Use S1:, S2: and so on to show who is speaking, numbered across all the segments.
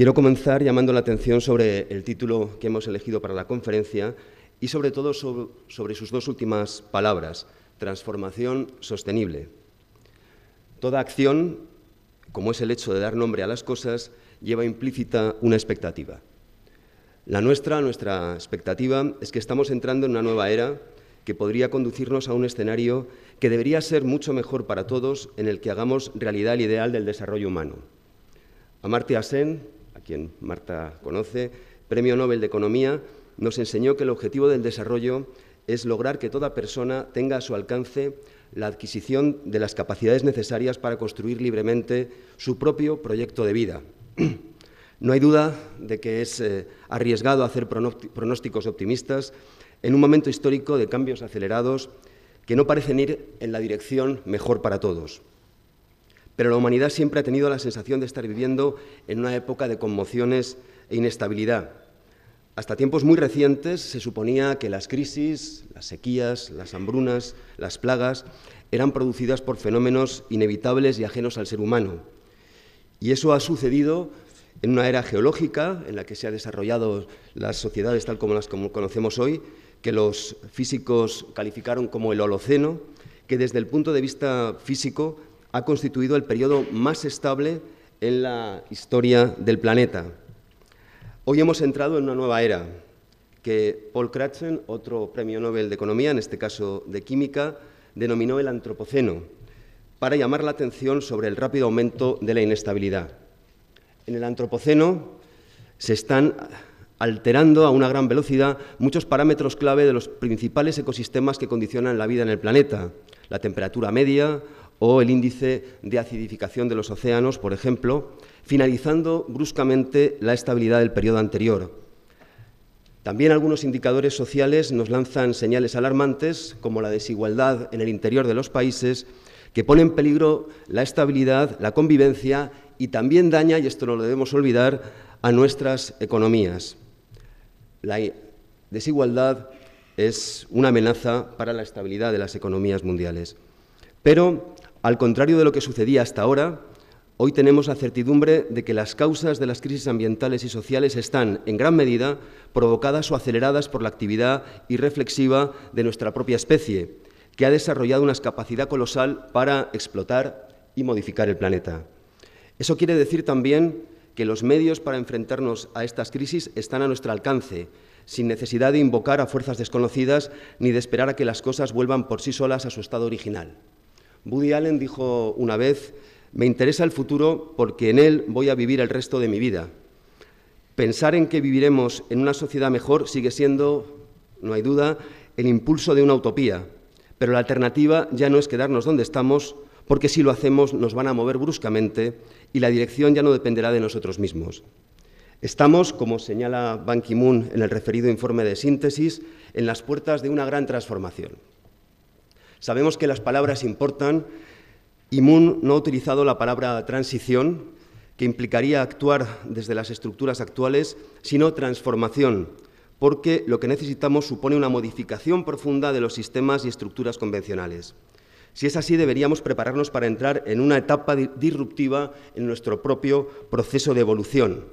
S1: Quiero comenzar llamando la atención sobre el título que hemos elegido para la conferencia y sobre todo sobre sus dos últimas palabras, transformación sostenible. Toda acción, como es el hecho de dar nombre a las cosas, lleva implícita una expectativa. La nuestra, nuestra expectativa, es que estamos entrando en una nueva era que podría conducirnos a un escenario que debería ser mucho mejor para todos en el que hagamos realidad el ideal del desarrollo humano. Amartya Sen, quien Marta conoce, Premio Nobel de Economía, nos enseñó que el objetivo del desarrollo es lograr que toda persona tenga a su alcance la adquisición de las capacidades necesarias para construir libremente su propio proyecto de vida. No hay duda de que es eh, arriesgado hacer pronósticos optimistas en un momento histórico de cambios acelerados que no parecen ir en la dirección mejor para todos pero la humanidad siempre ha tenido la sensación de estar viviendo en una época de conmociones e inestabilidad. Hasta tiempos muy recientes se suponía que las crisis, las sequías, las hambrunas, las plagas eran producidas por fenómenos inevitables y ajenos al ser humano. Y eso ha sucedido en una era geológica en la que se han desarrollado las sociedades tal como las conocemos hoy, que los físicos calificaron como el Holoceno, que desde el punto de vista físico ha constituido el periodo más estable en la historia del planeta. Hoy hemos entrado en una nueva era que Paul Kratzen, otro premio Nobel de Economía, en este caso de Química, denominó el antropoceno, para llamar la atención sobre el rápido aumento de la inestabilidad. En el antropoceno se están alterando a una gran velocidad muchos parámetros clave de los principales ecosistemas que condicionan la vida en el planeta. La temperatura media, o el índice de acidificación de los océanos, por ejemplo, finalizando bruscamente la estabilidad del periodo anterior. También algunos indicadores sociales nos lanzan señales alarmantes, como la desigualdad en el interior de los países, que pone en peligro la estabilidad, la convivencia y también daña, y esto no lo debemos olvidar, a nuestras economías. La desigualdad es una amenaza para la estabilidad de las economías mundiales. Pero al contrario de lo que sucedía hasta ahora, hoy tenemos la certidumbre de que las causas de las crisis ambientales y sociales están, en gran medida, provocadas o aceleradas por la actividad irreflexiva de nuestra propia especie, que ha desarrollado una capacidad colosal para explotar y modificar el planeta. Eso quiere decir también que los medios para enfrentarnos a estas crisis están a nuestro alcance, sin necesidad de invocar a fuerzas desconocidas ni de esperar a que las cosas vuelvan por sí solas a su estado original. Woody Allen dijo una vez, me interesa el futuro porque en él voy a vivir el resto de mi vida. Pensar en que viviremos en una sociedad mejor sigue siendo, no hay duda, el impulso de una utopía, pero la alternativa ya no es quedarnos donde estamos, porque si lo hacemos nos van a mover bruscamente y la dirección ya no dependerá de nosotros mismos. Estamos, como señala Ban Ki-moon en el referido informe de síntesis, en las puertas de una gran transformación. Sabemos que las palabras importan y Moon no ha utilizado la palabra transición, que implicaría actuar desde las estructuras actuales, sino transformación, porque lo que necesitamos supone una modificación profunda de los sistemas y estructuras convencionales. Si es así, deberíamos prepararnos para entrar en una etapa disruptiva en nuestro propio proceso de evolución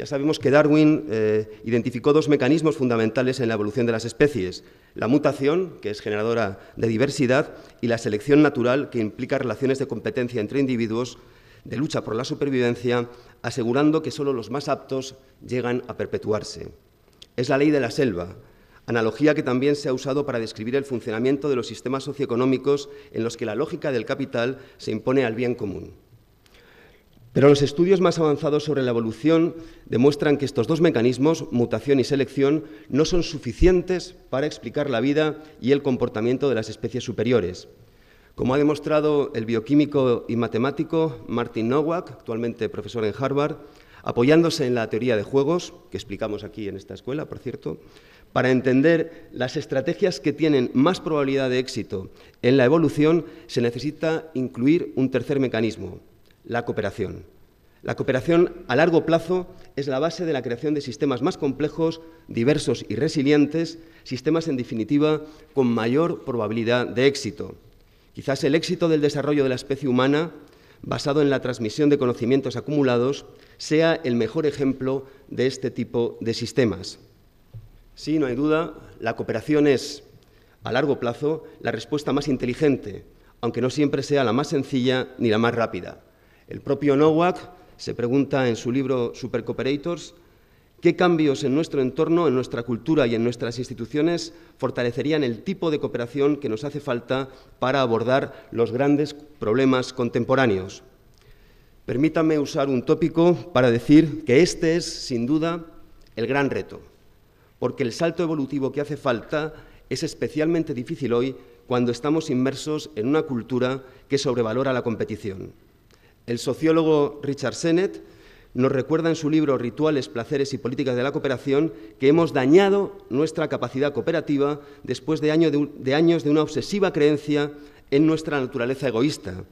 S1: ya sabemos que Darwin eh, identificó dos mecanismos fundamentales en la evolución de las especies, la mutación, que es generadora de diversidad, y la selección natural, que implica relaciones de competencia entre individuos de lucha por la supervivencia, asegurando que solo los más aptos llegan a perpetuarse. Es la ley de la selva, analogía que también se ha usado para describir el funcionamiento de los sistemas socioeconómicos en los que la lógica del capital se impone al bien común. Pero los estudios más avanzados sobre la evolución demuestran que estos dos mecanismos, mutación y selección, no son suficientes para explicar la vida y el comportamiento de las especies superiores. Como ha demostrado el bioquímico y matemático Martin Nowak, actualmente profesor en Harvard, apoyándose en la teoría de juegos, que explicamos aquí en esta escuela, por cierto, para entender las estrategias que tienen más probabilidad de éxito en la evolución, se necesita incluir un tercer mecanismo, la cooperación. La cooperación a largo plazo es la base de la creación de sistemas más complejos, diversos y resilientes, sistemas en definitiva con mayor probabilidad de éxito. Quizás el éxito del desarrollo de la especie humana, basado en la transmisión de conocimientos acumulados, sea el mejor ejemplo de este tipo de sistemas. Sí, no hay duda, la cooperación es, a largo plazo, la respuesta más inteligente, aunque no siempre sea la más sencilla ni la más rápida. El propio Nowak se pregunta en su libro Supercooperators qué cambios en nuestro entorno, en nuestra cultura y en nuestras instituciones fortalecerían el tipo de cooperación que nos hace falta para abordar los grandes problemas contemporáneos. Permítame usar un tópico para decir que este es, sin duda, el gran reto, porque el salto evolutivo que hace falta es especialmente difícil hoy cuando estamos inmersos en una cultura que sobrevalora la competición. El sociólogo Richard Sennett nos recuerda en su libro Rituales, Placeres y Políticas de la Cooperación que hemos dañado nuestra capacidad cooperativa después de, de años de una obsesiva creencia en nuestra naturaleza egoísta,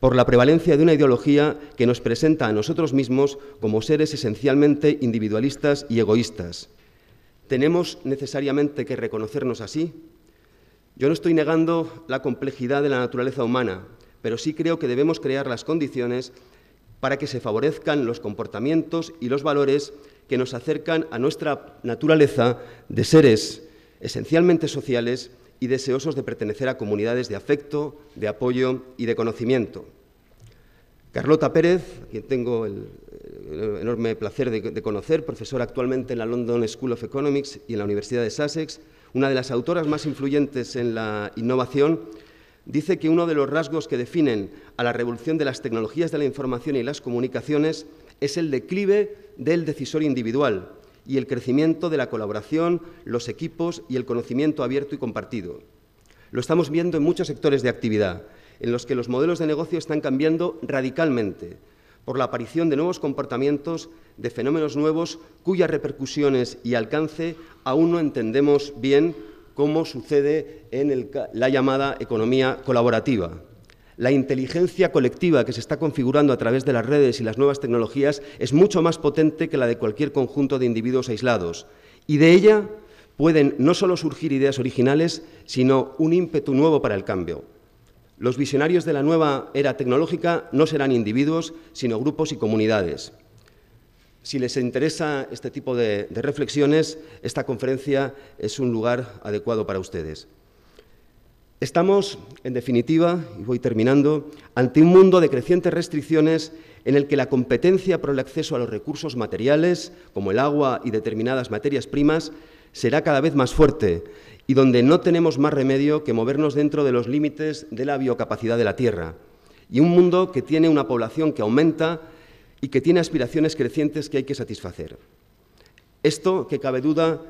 S1: por la prevalencia de una ideología que nos presenta a nosotros mismos como seres esencialmente individualistas y egoístas. ¿Tenemos necesariamente que reconocernos así? Yo no estoy negando la complejidad de la naturaleza humana, pero sí creo que debemos crear las condiciones para que se favorezcan los comportamientos y los valores que nos acercan a nuestra naturaleza de seres esencialmente sociales y deseosos de pertenecer a comunidades de afecto, de apoyo y de conocimiento. Carlota Pérez, a quien tengo el, enorme placer de, conocer, profesora actualmente en la London School of Economics y en la Universidad de Sussex, una de las autoras más influyentes en la innovación, dice que uno de los rasgos que definen a la revolución de las tecnologías de la información y las comunicaciones es el declive del decisor individual y el crecimiento de la colaboración, los equipos y el conocimiento abierto y compartido. Lo estamos viendo en muchos sectores de actividad, en los que los modelos de negocio están cambiando radicalmente por la aparición de nuevos comportamientos, de fenómenos nuevos cuyas repercusiones y alcance aún no entendemos bien como sucede en la llamada economía colaborativa. La inteligencia colectiva que se está configurando a través de las redes y las nuevas tecnologías es mucho más potente que la de cualquier conjunto de individuos aislados, y de ella pueden no solo surgir ideas originales, sino un ímpetu nuevo para el cambio. Los visionarios de la nueva era tecnológica no serán individuos, sino grupos y comunidades. Si les interesa este tipo de, reflexiones, esta conferencia es un lugar adecuado para ustedes. Estamos, en definitiva, y voy terminando, ante un mundo de crecientes restricciones en el que la competencia por el acceso a los recursos materiales, como el agua y determinadas materias primas, será cada vez más fuerte y donde no tenemos más remedio que movernos dentro de los límites de la biocapacidad de la Tierra. Y un mundo que tiene una población que aumenta y que tiene aspiraciones crecientes que hay que satisfacer. Esto, que cabe duda,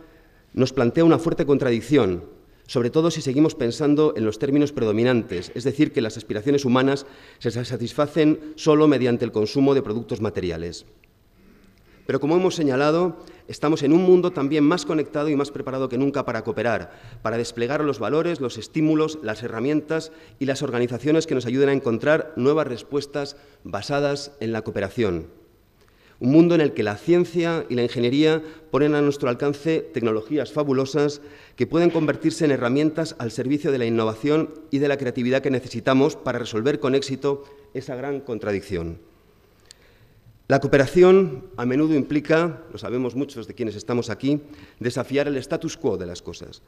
S1: nos plantea una fuerte contradicción, sobre todo si seguimos pensando en los términos predominantes, es decir, que las aspiraciones humanas se satisfacen solo mediante el consumo de productos materiales. Pero como hemos señalado, estamos en un mundo también más conectado y más preparado que nunca para cooperar, para desplegar los valores, los estímulos, las herramientas y las organizaciones que nos ayuden a encontrar nuevas respuestas basadas en la cooperación. Un mundo en el que la ciencia y la ingeniería ponen a nuestro alcance tecnologías fabulosas que pueden convertirse en herramientas al servicio de la innovación y de la creatividad que necesitamos para resolver con éxito esa gran contradicción. La cooperación a menudo implica, lo sabemos muchos de quienes estamos aquí, desafiar el status quo de las cosas.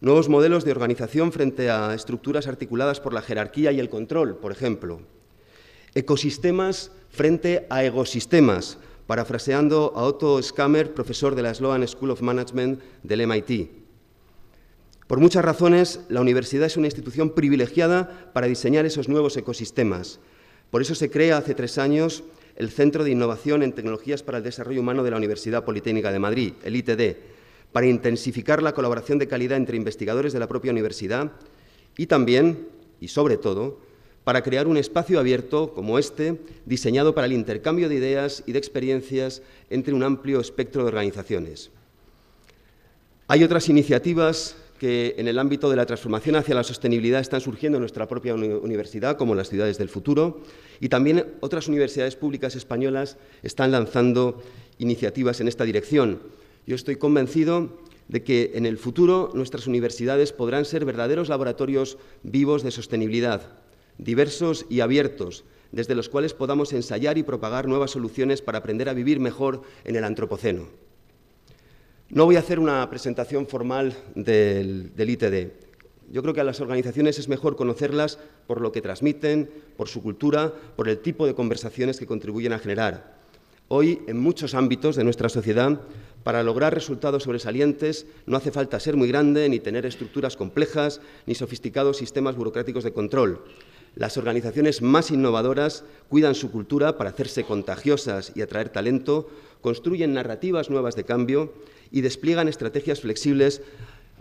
S1: Nuevos modelos de organización frente a estructuras articuladas por la jerarquía y el control, por ejemplo. Ecosistemas frente a ecosistemas, parafraseando a Otto Skammer, profesor de la Sloan School of Management del MIT. Por muchas razones, la universidad es una institución privilegiada para diseñar esos nuevos ecosistemas. Por eso se crea hace tres años el Centro de Innovación en Tecnologías para el Desarrollo Humano de la Universidad Politécnica de Madrid, el ITD, para intensificar la colaboración de calidad entre investigadores de la propia universidad y también, y sobre todo, para crear un espacio abierto como este, diseñado para el intercambio de ideas y de experiencias entre un amplio espectro de organizaciones. Hay otras iniciativas que en el ámbito de la transformación hacia la sostenibilidad están surgiendo nuestra propia universidad, como las ciudades del futuro, y también otras universidades públicas españolas están lanzando iniciativas en esta dirección. Yo estoy convencido de que en el futuro nuestras universidades podrán ser verdaderos laboratorios vivos de sostenibilidad, diversos y abiertos, desde los cuales podamos ensayar y propagar nuevas soluciones para aprender a vivir mejor en el antropoceno. No voy a hacer una presentación formal del, del, ITD. Yo creo que a las organizaciones es mejor conocerlas por lo que transmiten, por su cultura, por el tipo de conversaciones que contribuyen a generar. Hoy, en muchos ámbitos de nuestra sociedad, para lograr resultados sobresalientes no hace falta ser muy grande, ni tener estructuras complejas, ni sofisticados sistemas burocráticos de control. Las organizaciones más innovadoras cuidan su cultura para hacerse contagiosas y atraer talento, construyen narrativas nuevas de cambio y despliegan estrategias flexibles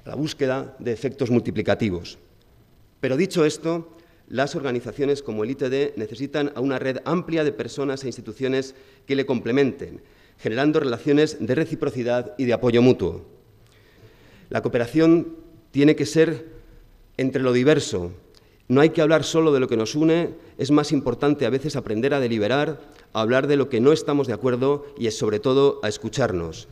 S1: a la búsqueda de efectos multiplicativos. Pero dicho esto, las organizaciones como el ITD necesitan a una red amplia de personas e instituciones que le complementen, generando relaciones de reciprocidad y de apoyo mutuo. La cooperación tiene que ser entre lo diverso, no hay que hablar solo de lo que nos une, es más importante a veces aprender a deliberar, a hablar de lo que no estamos de acuerdo y sobre todo a escucharnos.